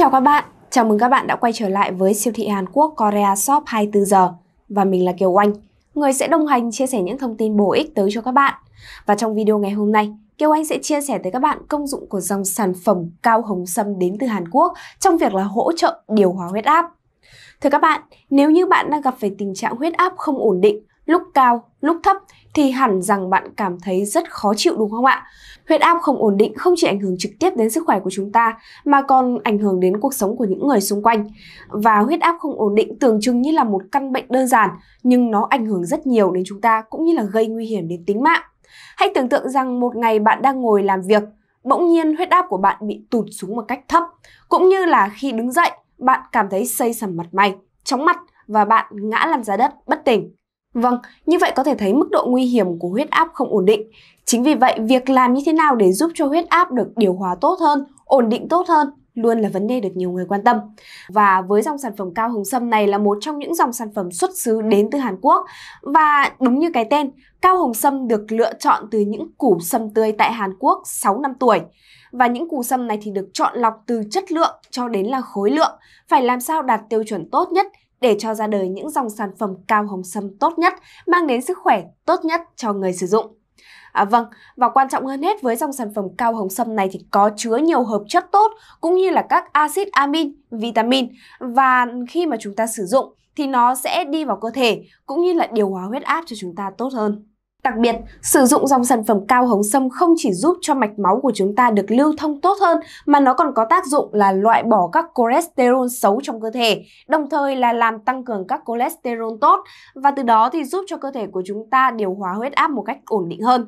chào các bạn, chào mừng các bạn đã quay trở lại với siêu thị Hàn Quốc Korea Shop 24 giờ và mình là Kiều Oanh, người sẽ đồng hành chia sẻ những thông tin bổ ích tới cho các bạn. Và trong video ngày hôm nay, Kiều Anh sẽ chia sẻ tới các bạn công dụng của dòng sản phẩm cao hồng sâm đến từ Hàn Quốc trong việc là hỗ trợ điều hòa huyết áp. Thưa các bạn, nếu như bạn đang gặp phải tình trạng huyết áp không ổn định lúc cao, lúc thấp thì hẳn rằng bạn cảm thấy rất khó chịu đúng không ạ? Huyết áp không ổn định không chỉ ảnh hưởng trực tiếp đến sức khỏe của chúng ta mà còn ảnh hưởng đến cuộc sống của những người xung quanh. Và huyết áp không ổn định tưởng chừng như là một căn bệnh đơn giản nhưng nó ảnh hưởng rất nhiều đến chúng ta cũng như là gây nguy hiểm đến tính mạng. Hãy tưởng tượng rằng một ngày bạn đang ngồi làm việc, bỗng nhiên huyết áp của bạn bị tụt xuống một cách thấp, cũng như là khi đứng dậy, bạn cảm thấy xây sầm mặt mày, chóng mặt và bạn ngã lăn ra đất bất tỉnh. Vâng, như vậy có thể thấy mức độ nguy hiểm của huyết áp không ổn định. Chính vì vậy, việc làm như thế nào để giúp cho huyết áp được điều hòa tốt hơn, ổn định tốt hơn luôn là vấn đề được nhiều người quan tâm. Và với dòng sản phẩm cao hồng sâm này là một trong những dòng sản phẩm xuất xứ đến từ Hàn Quốc và đúng như cái tên, cao hồng sâm được lựa chọn từ những củ sâm tươi tại Hàn Quốc 6 năm tuổi. Và những củ sâm này thì được chọn lọc từ chất lượng cho đến là khối lượng, phải làm sao đạt tiêu chuẩn tốt nhất để cho ra đời những dòng sản phẩm cao hồng sâm tốt nhất, mang đến sức khỏe tốt nhất cho người sử dụng. À, vâng, và quan trọng hơn hết với dòng sản phẩm cao hồng sâm này thì có chứa nhiều hợp chất tốt cũng như là các axit amin, vitamin và khi mà chúng ta sử dụng thì nó sẽ đi vào cơ thể cũng như là điều hòa huyết áp cho chúng ta tốt hơn. Đặc biệt, sử dụng dòng sản phẩm cao hống sâm không chỉ giúp cho mạch máu của chúng ta được lưu thông tốt hơn mà nó còn có tác dụng là loại bỏ các cholesterol xấu trong cơ thể, đồng thời là làm tăng cường các cholesterol tốt và từ đó thì giúp cho cơ thể của chúng ta điều hòa huyết áp một cách ổn định hơn.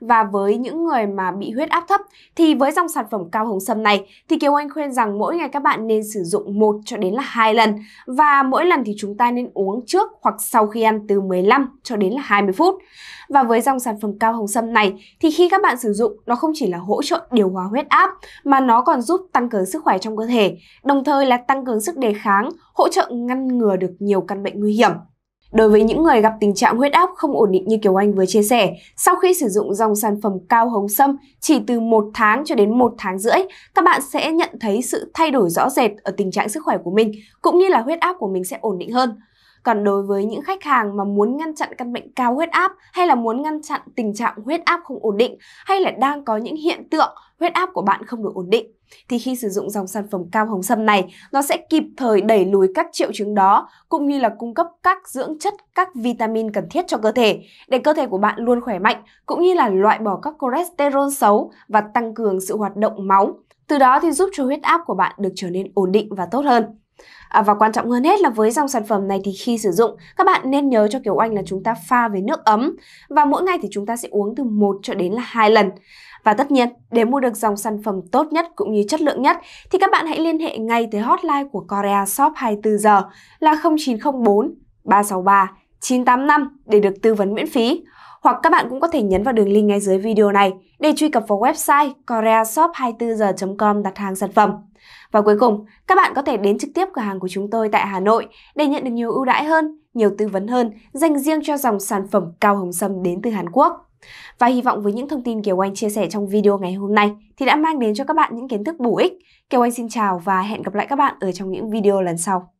Và với những người mà bị huyết áp thấp thì với dòng sản phẩm cao hồng sâm này thì Kiều Anh khuyên rằng mỗi ngày các bạn nên sử dụng một cho đến là hai lần và mỗi lần thì chúng ta nên uống trước hoặc sau khi ăn từ 15 cho đến là 20 phút. Và với dòng sản phẩm cao hồng sâm này thì khi các bạn sử dụng nó không chỉ là hỗ trợ điều hòa huyết áp mà nó còn giúp tăng cường sức khỏe trong cơ thể, đồng thời là tăng cường sức đề kháng, hỗ trợ ngăn ngừa được nhiều căn bệnh nguy hiểm. Đối với những người gặp tình trạng huyết áp không ổn định như Kiều Anh vừa chia sẻ, sau khi sử dụng dòng sản phẩm cao hồng sâm chỉ từ 1 tháng cho đến 1 tháng rưỡi, các bạn sẽ nhận thấy sự thay đổi rõ rệt ở tình trạng sức khỏe của mình, cũng như là huyết áp của mình sẽ ổn định hơn. Còn đối với những khách hàng mà muốn ngăn chặn căn bệnh cao huyết áp hay là muốn ngăn chặn tình trạng huyết áp không ổn định hay là đang có những hiện tượng huyết áp của bạn không được ổn định thì khi sử dụng dòng sản phẩm cao hồng sâm này, nó sẽ kịp thời đẩy lùi các triệu chứng đó cũng như là cung cấp các dưỡng chất, các vitamin cần thiết cho cơ thể để cơ thể của bạn luôn khỏe mạnh cũng như là loại bỏ các cholesterol xấu và tăng cường sự hoạt động máu. Từ đó thì giúp cho huyết áp của bạn được trở nên ổn định và tốt hơn. À, và quan trọng hơn hết là với dòng sản phẩm này thì khi sử dụng, các bạn nên nhớ cho Kiều Anh là chúng ta pha với nước ấm và mỗi ngày thì chúng ta sẽ uống từ 1 cho đến là hai lần. Và tất nhiên, để mua được dòng sản phẩm tốt nhất cũng như chất lượng nhất thì các bạn hãy liên hệ ngay tới hotline của Korea Shop 24 giờ là 0904 363 985 để được tư vấn miễn phí. Hoặc các bạn cũng có thể nhấn vào đường link ngay dưới video này để truy cập vào website koreashop24h.com đặt hàng sản phẩm. Và cuối cùng, các bạn có thể đến trực tiếp cửa hàng của chúng tôi tại Hà Nội để nhận được nhiều ưu đãi hơn, nhiều tư vấn hơn dành riêng cho dòng sản phẩm cao hồng sâm đến từ Hàn Quốc. Và hy vọng với những thông tin Kiều Anh chia sẻ trong video ngày hôm nay thì đã mang đến cho các bạn những kiến thức bổ ích. Kiều Anh xin chào và hẹn gặp lại các bạn ở trong những video lần sau.